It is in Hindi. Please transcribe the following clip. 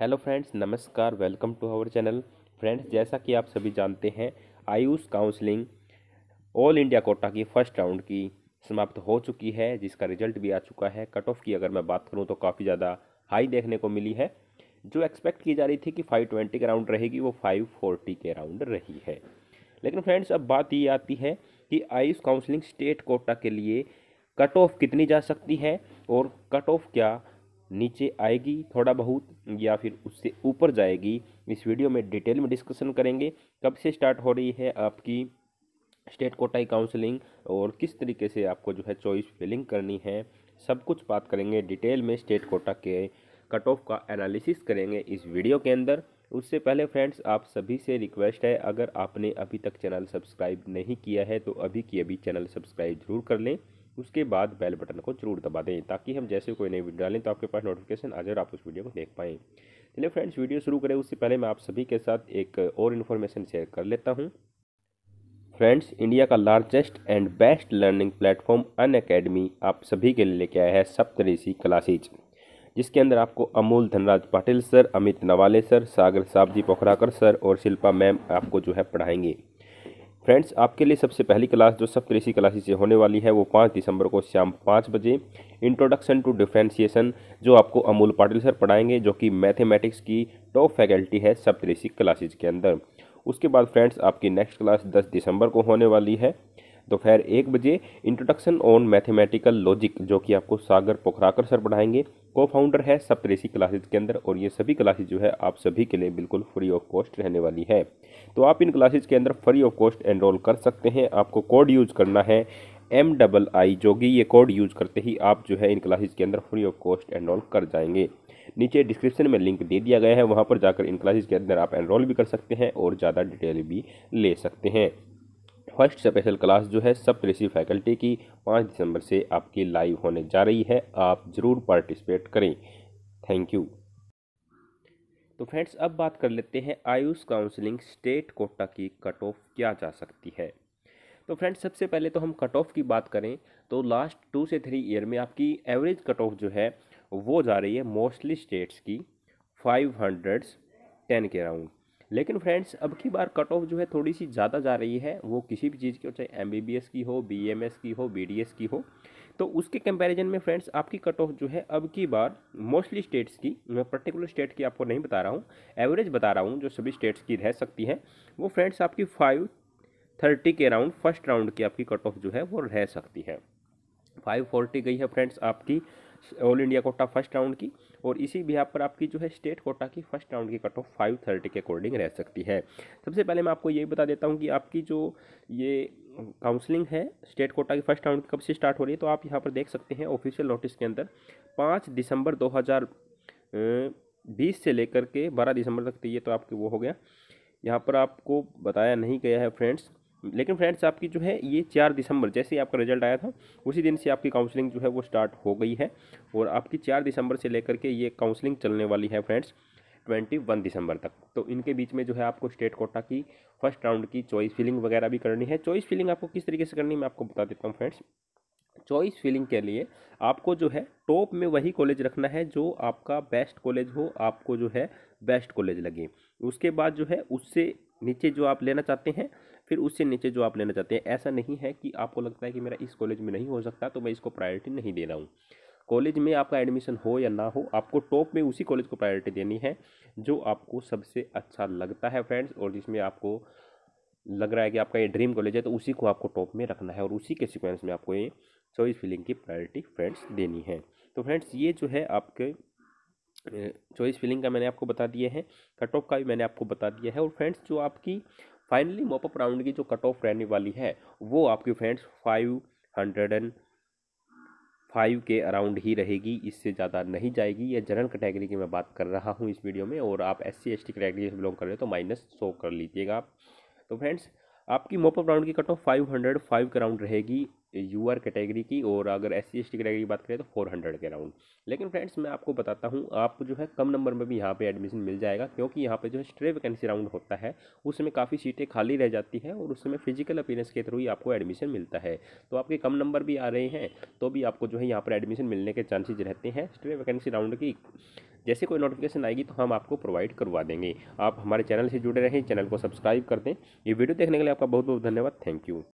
हेलो फ्रेंड्स नमस्कार welcome to our channel friends जैसा कि आप सभी जानते हैं AYUSH counselling all India quota की फर्स्ट राउंड की समाप्त हो चुकी है जिसका रिजल्ट भी आ चुका है कट ऑफ की अगर मैं बात करूं तो काफ़ी ज़्यादा हाई देखने को मिली है जो एक्सपेक्ट की जा रही थी कि फाइव ट्वेंटी के राउंड रहेगी वो फाइव फोर्टी के राउंड रही है लेकिन फ्रेंड्स अब बात ये आती है कि आयुष काउंसलिंग स्टेट कोटा के लिए कट ऑफ कितनी जा सकती है और कट ऑफ क्या नीचे आएगी थोड़ा बहुत या फिर उससे ऊपर जाएगी इस वीडियो में डिटेल में डिस्कशन करेंगे कब से स्टार्ट हो रही है आपकी स्टेट कोटाई काउंसलिंग और किस तरीके से आपको जो है चॉइस फिलिंग करनी है सब कुछ बात करेंगे डिटेल में स्टेट कोटा के कट ऑफ का एनालिसिस करेंगे इस वीडियो के अंदर उससे पहले फ्रेंड्स आप सभी से रिक्वेस्ट है अगर आपने अभी तक चैनल सब्सक्राइब नहीं किया है तो अभी की अभी चैनल सब्सक्राइब जरूर कर लें उसके बाद बेल बटन को जरूर दबा दें ताकि हम जैसे कोई नई वीडियो डालें तो आपके पास नोटिफिकेशन आ जाए और आप उस वीडियो को देख पाएँ चलिए फ्रेंड्स वीडियो शुरू करें उससे पहले मैं आप सभी के साथ एक और इन्फॉर्मेशन शेयर कर लेता हूँ फ्रेंड्स इंडिया का largest and best learning platform Unacademy आप सभी के लिए लेके आया है सप्तऋषि क्लासेज जिसके अंदर आपको अमूल धनराज पाटिल सर अमित नवाले सर सागर साहब जी पोखराकर सर और शिल्पा मैम आपको जो है पढ़ाएंगे फ्रेंड्स आपके लिए सबसे पहली क्लास जो सब कृषि क्लासेस से होने वाली है वो पाँच दिसंबर को शाम पाँच बजे इंट्रोडक्शन टू डिफ्रेंसीसन जो आपको अमूल पाटिल सर पढ़ाएंगे जो कि मैथमेटिक्स की टॉप फैकल्टी है सब कृषि क्लासेज के अंदर उसके बाद फ्रेंड्स आपकी नेक्स्ट क्लास दस दिसंबर को होने वाली है दोपहर तो एक बजे इंट्रोडक्शन ऑन मैथमेटिकल लॉजिक जो कि आपको सागर पोखराकर सर पढ़ाएंगे को फाउंडर है सप्तरेसी क्लासेज के अंदर और ये सभी क्लासेज जो है आप सभी के लिए बिल्कुल फ्री ऑफ कॉस्ट रहने वाली है तो आप इन क्लासेज के अंदर फ्री ऑफ कॉस्ट एनरोल कर सकते हैं आपको कोड यूज़ करना है एम डबल आई जो कि ये कोड यूज़ करते ही आप जो है इन क्लासेज के अंदर फ्री ऑफ कॉस्ट एनरोल कर जाएंगे नीचे डिस्क्रिप्शन में लिंक दे दिया गया है वहाँ पर जाकर इन क्लासेज के अंदर आप एनरोल भी कर सकते हैं और ज़्यादा डिटेल भी ले सकते हैं फर्स्ट स्पेशल क्लास जो है सब कृषि फैकल्टी की पाँच दिसंबर से आपकी लाइव होने जा रही है आप ज़रूर पार्टिसिपेट करें थैंक यू तो फ्रेंड्स अब बात कर लेते हैं आयुष काउंसलिंग स्टेट कोटा की कट ऑफ क्या जा सकती है तो फ्रेंड्स सबसे पहले तो हम कट ऑफ की बात करें तो लास्ट टू से थ्री ईयर में आपकी एवरेज कट ऑफ जो है वो जा रही है मोस्टली स्टेट्स की फाइव हंड्रेड्स टेन के अराउंड लेकिन फ्रेंड्स अब की बार कट ऑफ जो है थोड़ी सी ज़्यादा जा रही है वो किसी भी चीज़ की हो चाहे एम की हो बी e की हो बी की हो तो उसके कंपैरिजन में फ्रेंड्स आपकी कट ऑफ जो है अब की बार मोस्टली स्टेट्स की मैं पर्टिकुलर स्टेट की आपको नहीं बता रहा हूँ एवरेज बता रहा हूँ जो सभी स्टेट्स की रह सकती हैं वो फ्रेंड्स आपकी फाइव थर्टी के राउंड फर्स्ट राउंड की आपकी कट ऑफ जो है वो रह सकती है फाइव फोर्टी गई है फ्रेंड्स आपकी all India quota first round की और इसी बिहार पर आपकी जो है स्टेट कोटा की फर्स्ट राउंड की कट ऑफ फाइव थर्टी के अकॉर्डिंग रह सकती है सबसे पहले मैं आपको ये बता देता हूँ कि आपकी जो ये काउंसलिंग है स्टेट कोटा की फर्स्ट राउंड कब से स्टार्ट हो रही है तो आप यहाँ पर देख सकते हैं ऑफिशियल नोटिस के अंदर पाँच दिसंबर दो हज़ार बीस से लेकर के बारह दिसंबर तक तो ये तो आपके वो हो गया यहाँ पर आपको बताया नहीं गया है फ्रेंड्स लेकिन फ्रेंड्स आपकी जो है ये चार दिसंबर जैसे ही आपका रिजल्ट आया था उसी दिन से आपकी काउंसलिंग जो है वो स्टार्ट हो गई है और आपकी चार दिसंबर से लेकर के ये काउंसलिंग चलने वाली है फ्रेंड्स ट्वेंटी वन दिसंबर तक तो इनके बीच में जो है आपको स्टेट कोटा की फर्स्ट राउंड की चॉइस फिलिंग वगैरह भी करनी है चॉइस फिलिंग आपको किस तरीके से करनी है मैं आपको बता देता हूँ फ्रेंड्स चॉइस फिलिंग के लिए आपको जो है टॉप में वही कॉलेज रखना है जो आपका बेस्ट कॉलेज हो आपको जो है बेस्ट कॉलेज लगे उसके बाद जो है उससे नीचे जो आप लेना चाहते हैं फिर उससे नीचे जो आप लेना चाहते हैं ऐसा नहीं है कि आपको लगता है कि मेरा इस कॉलेज में नहीं हो सकता तो मैं इसको प्रायोरिटी नहीं दे रहा हूँ कॉलेज में आपका एडमिशन हो या ना हो आपको टॉप में उसी कॉलेज को प्रायोरिटी देनी है जो आपको सबसे अच्छा लगता है फ्रेंड्स और जिसमें आपको लग रहा है कि आपका ये ड्रीम कॉलेज है तो उसी को आपको टॉप में रखना है और उसी के सिक्वेंस में आपको ये चॉइस फिलिंग की प्रायोरिटी फ्रेंड्स देनी है तो फ्रेंड्स ये जो है आपके चॉइस फिलिंग का मैंने आपको बता दिए हैं कट ऑफ का भी मैंने आपको बता दिया है और फ्रेंड्स जो आपकी फाइनली मोपअप राउंड की जो कट ऑफ रहने वाली है वो आपकी friends five hundred and five के अराउंड ही रहेगी इससे ज़्यादा नहीं जाएगी यह जनरल कैटेगरी की मैं बात कर रहा हूँ इस वीडियो में और आप S C S T category से बिलोंग कर रहे हो तो माइनस सौ कर लीजिएगा आप तो फ्रेंड्स आपकी मोपअप राउंड की cut off five hundred five के राउंड रहेगी यू आर कैटेगरी की और अगर एस सी एस कैटेगरी की बात करें तो फोर हंड्रेड के अराउंड लेकिन फ्रेंड्स मैं आपको बताता हूँ आपको जो है कम नंबर में भी यहाँ पे एडमिशन मिल जाएगा क्योंकि यहाँ पे जो है स्ट्रे वैकेंसी राउंड होता है उसमें काफ़ी सीटें खाली रह जाती हैं और उसमें फिजिकल अपीयरेंस के थ्रू ही आपको एडमिशन मिलता है तो आपके कम नंबर भी आ रहे हैं तो भी आपको जो है यहाँ पर एडमिशन मिलने के चांसेज रहते हैं स्ट्रे वैकेंसी राउंड की जैसे कोई नोटिफिकेशन आएगी तो हम आपको प्रोवाइड करवा देंगे आप हमारे चैनल से जुड़े रहें चैनल को सब्सक्राइब कर दें ये वीडियो देखने के लिए आपका बहुत बहुत धन्यवाद थैंक यू